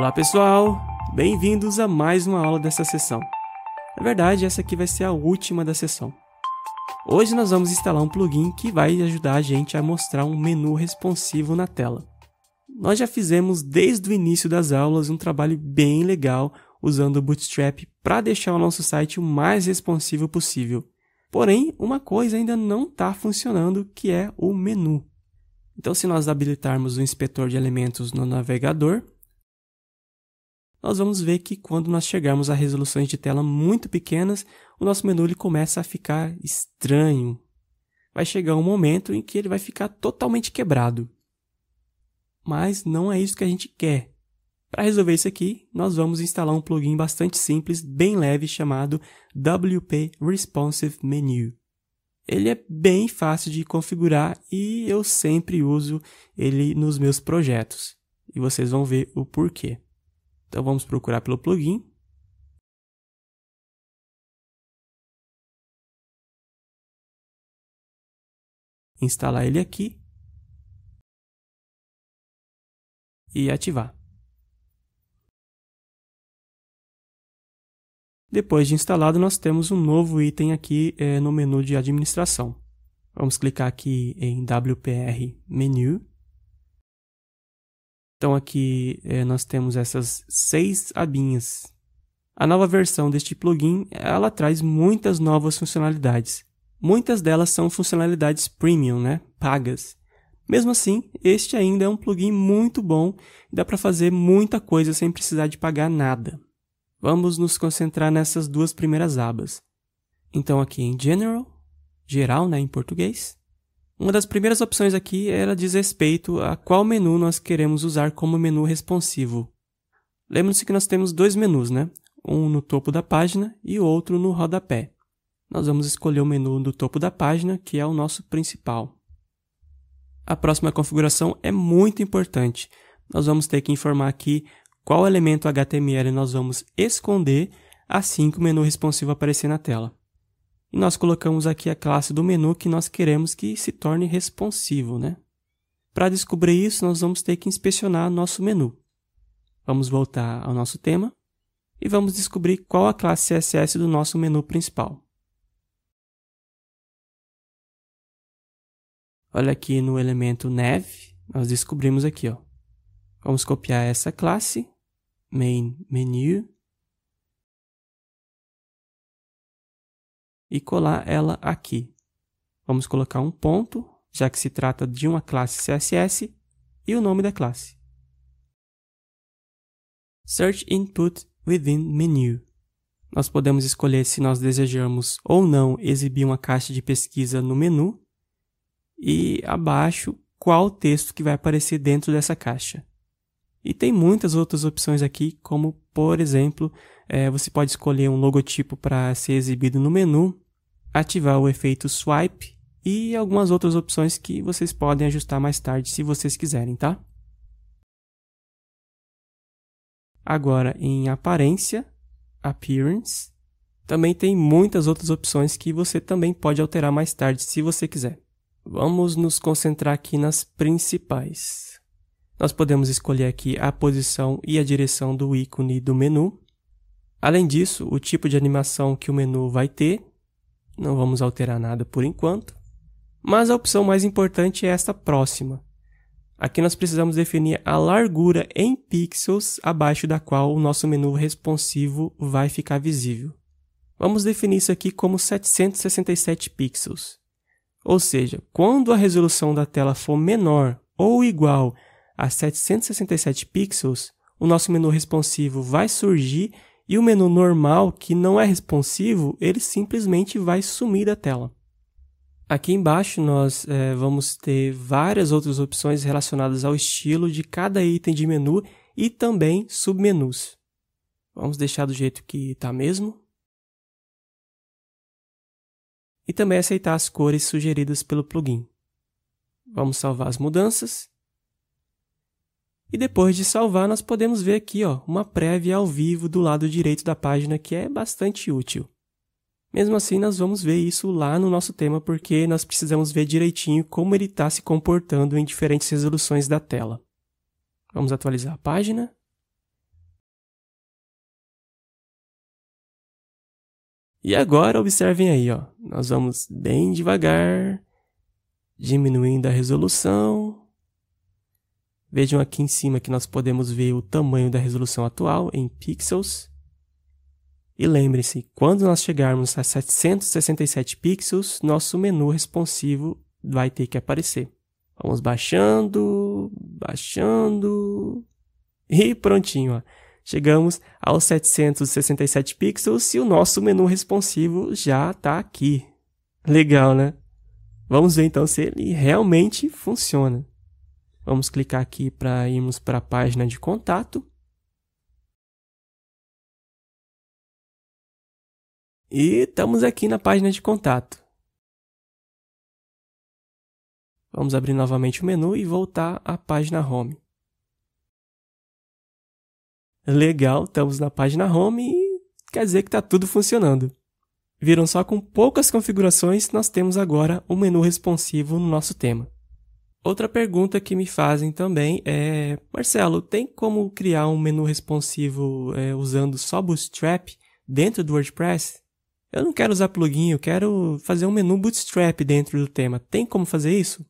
Olá pessoal, bem-vindos a mais uma aula dessa sessão. Na verdade, essa aqui vai ser a última da sessão. Hoje nós vamos instalar um plugin que vai ajudar a gente a mostrar um menu responsivo na tela. Nós já fizemos desde o início das aulas um trabalho bem legal usando o Bootstrap para deixar o nosso site o mais responsivo possível. Porém, uma coisa ainda não está funcionando, que é o menu. Então, se nós habilitarmos o inspetor de elementos no navegador, nós vamos ver que quando nós chegarmos a resoluções de tela muito pequenas, o nosso menu ele começa a ficar estranho. Vai chegar um momento em que ele vai ficar totalmente quebrado. Mas não é isso que a gente quer. Para resolver isso aqui, nós vamos instalar um plugin bastante simples, bem leve, chamado WP Responsive Menu. Ele é bem fácil de configurar e eu sempre uso ele nos meus projetos. E vocês vão ver o porquê. Então vamos procurar pelo plugin. Instalar ele aqui. E ativar. Depois de instalado, nós temos um novo item aqui é, no menu de administração. Vamos clicar aqui em WPR Menu então aqui é, nós temos essas seis abinhas. A nova versão deste plugin ela traz muitas novas funcionalidades. Muitas delas são funcionalidades premium, né? pagas. Mesmo assim, este ainda é um plugin muito bom, dá para fazer muita coisa sem precisar de pagar nada. Vamos nos concentrar nessas duas primeiras abas. Então aqui em General, geral né, em português, uma das primeiras opções aqui ela diz respeito a qual menu nós queremos usar como menu responsivo. Lembre-se que nós temos dois menus, né? um no topo da página e outro no rodapé. Nós vamos escolher o menu do topo da página, que é o nosso principal. A próxima configuração é muito importante. Nós vamos ter que informar aqui qual elemento HTML nós vamos esconder assim que o menu responsivo aparecer na tela. E nós colocamos aqui a classe do menu que nós queremos que se torne responsivo. Né? Para descobrir isso, nós vamos ter que inspecionar nosso menu. Vamos voltar ao nosso tema e vamos descobrir qual a classe CSS do nosso menu principal. Olha aqui no elemento neve, nós descobrimos aqui. Ó. Vamos copiar essa classe, main menu, e colar ela aqui. Vamos colocar um ponto, já que se trata de uma classe CSS, e o nome da classe. Search Input Within Menu. Nós podemos escolher se nós desejamos ou não exibir uma caixa de pesquisa no menu e abaixo qual texto que vai aparecer dentro dessa caixa. E tem muitas outras opções aqui, como por exemplo, é, você pode escolher um logotipo para ser exibido no menu, ativar o efeito swipe e algumas outras opções que vocês podem ajustar mais tarde se vocês quiserem, tá? Agora em aparência, appearance, também tem muitas outras opções que você também pode alterar mais tarde se você quiser. Vamos nos concentrar aqui nas principais. Nós podemos escolher aqui a posição e a direção do ícone do menu. Além disso, o tipo de animação que o menu vai ter, não vamos alterar nada por enquanto, mas a opção mais importante é esta próxima. Aqui nós precisamos definir a largura em pixels abaixo da qual o nosso menu responsivo vai ficar visível. Vamos definir isso aqui como 767 pixels. Ou seja, quando a resolução da tela for menor ou igual a 767 pixels, o nosso menu responsivo vai surgir e o menu normal, que não é responsivo, ele simplesmente vai sumir da tela. Aqui embaixo nós é, vamos ter várias outras opções relacionadas ao estilo de cada item de menu e também submenus. Vamos deixar do jeito que está mesmo. E também aceitar as cores sugeridas pelo plugin. Vamos salvar as mudanças e depois de salvar, nós podemos ver aqui ó, uma prévia ao vivo do lado direito da página, que é bastante útil. Mesmo assim, nós vamos ver isso lá no nosso tema, porque nós precisamos ver direitinho como ele está se comportando em diferentes resoluções da tela. Vamos atualizar a página. E agora, observem aí, ó. nós vamos bem devagar, diminuindo a resolução, Vejam aqui em cima que nós podemos ver o tamanho da resolução atual em pixels. E lembrem-se, quando nós chegarmos a 767 pixels, nosso menu responsivo vai ter que aparecer. Vamos baixando, baixando e prontinho. Ó. Chegamos aos 767 pixels e o nosso menu responsivo já está aqui. Legal, né? Vamos ver então se ele realmente funciona. Vamos clicar aqui para irmos para a página de contato. E estamos aqui na página de contato. Vamos abrir novamente o menu e voltar à página Home. Legal, estamos na página Home e quer dizer que está tudo funcionando. Viram só com poucas configurações nós temos agora um menu responsivo no nosso tema. Outra pergunta que me fazem também é: Marcelo, tem como criar um menu responsivo é, usando só Bootstrap dentro do WordPress? Eu não quero usar plugin, eu quero fazer um menu Bootstrap dentro do tema. Tem como fazer isso?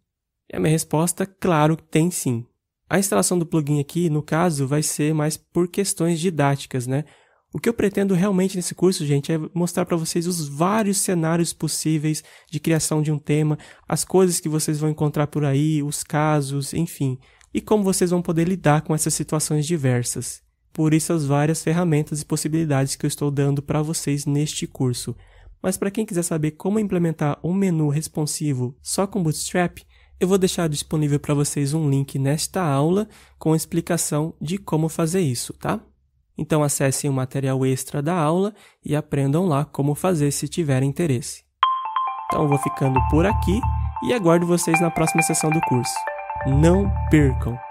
E a minha resposta, claro que tem sim. A instalação do plugin aqui, no caso, vai ser mais por questões didáticas, né? O que eu pretendo realmente nesse curso, gente, é mostrar para vocês os vários cenários possíveis de criação de um tema, as coisas que vocês vão encontrar por aí, os casos, enfim, e como vocês vão poder lidar com essas situações diversas. Por isso as várias ferramentas e possibilidades que eu estou dando para vocês neste curso. Mas para quem quiser saber como implementar um menu responsivo só com Bootstrap, eu vou deixar disponível para vocês um link nesta aula com explicação de como fazer isso, tá? Então acessem o material extra da aula e aprendam lá como fazer se tiver interesse. Então vou ficando por aqui e aguardo vocês na próxima sessão do curso. Não percam!